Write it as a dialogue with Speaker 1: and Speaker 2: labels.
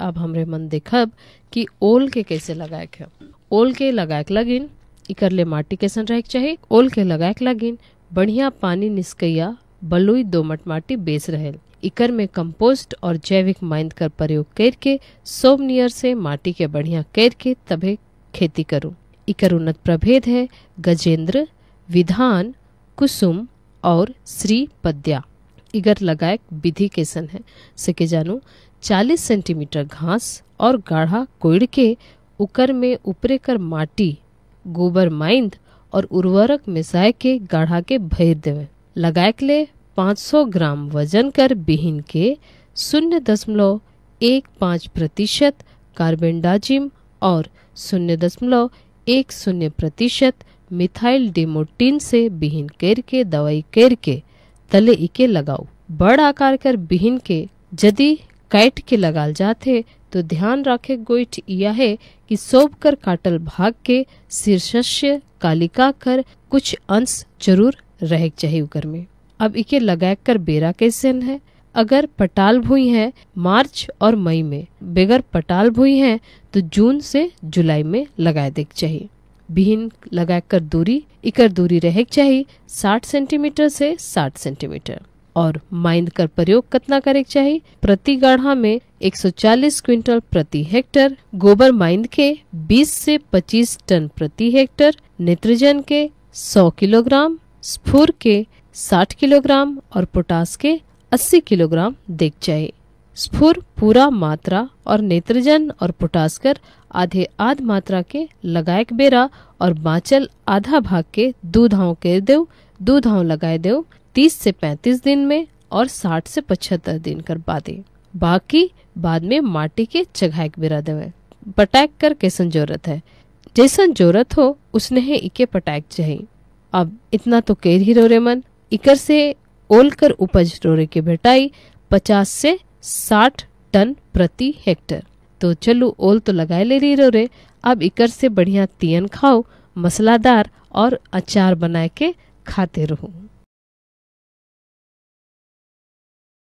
Speaker 1: अब हमरे मन देखब कि ओल के कैसे लगाए है ओल के लगाए लगिन इकर ले माटी कैसन रहे चाहिए ओल के लगाए लगिन बढ़िया पानी निस्कैया बलुई दोमट माटी बेस रहे इकर में कंपोस्ट और जैविक माइंद कर प्रयोग करके सोमनियर से माटी के बढ़िया करके तभी खेती करूं इकर उन्नत प्रभेद है गजेंद्र विधान कुसुम और श्री पद्या इगर लगाए विधि कैसन है सके जानू 40 सेंटीमीटर घास और गाढ़ा कोयड़ के उकर में उपरे कर माटी गोबर माइंद और उर्वरक मिसाए के गाढ़ा के भर देवे लगाए के लिए 500 ग्राम वजन कर बिहीन के शून्य दशमलव एक पाँच प्रतिशत कार्बन डाजिम और शून्य दशमलव एक शून्य प्रतिशत मिथाइल डेमोटीन से बिहीन करके के दवाई कर के तले इके लगाओ बड़ आकार कर बिहीन के यदि काट के लगाल जाते तो ध्यान राखे गोइठ यह है कि सोब कर काटल भाग के शीर्षस्य कालिका कर कुछ अंश जरूर रह चाहिए उकर में अब इके लगा कर बेरा कैसे है अगर पटाल भूई है मार्च और मई में बगैर पटाल भूई है तो जून से जुलाई में लगाए देख चाहिए बिहीन लगाकर दूरी इकर दूरी रह चाहिए 60 सेंटीमीटर से 60 सेंटीमीटर और माइंद कर प्रयोग कितना करे चाहिए प्रति गढ़ा में 140 क्विंटल प्रति हेक्टर गोबर माइंद के 20 से 25 टन प्रति हेक्टर नेत्रजन के 100 किलोग्राम स्फूर के 60 किलोग्राम और पोटास के 80 किलोग्राम देख चाहिए स्फूर पूरा मात्रा और नेत्रजन और पोटास कर आधे आध मात्रा के लगायक बेरा और बाचल आधा भाग के दूधाओं के दे दूधाओं लगाए देव 30 से 35 दिन में और 60 से 75 दिन कर बादे बाकी बाद में माटी के चघाक बिरादे में पटैक कर कैसन जोरत है जैसन जोरत हो उसने है इके पटैक चाहिए अब इतना तो कह ही रोरे मन इकर से ओल कर उपज रोरे के बेटाई पचास से साठ टन प्रति हेक्टर तो चलो ओल तो लगाए ले रही रोरे अब इकर से बढ़िया तियन खाओ मसलादार और अचार बना के खाते रहो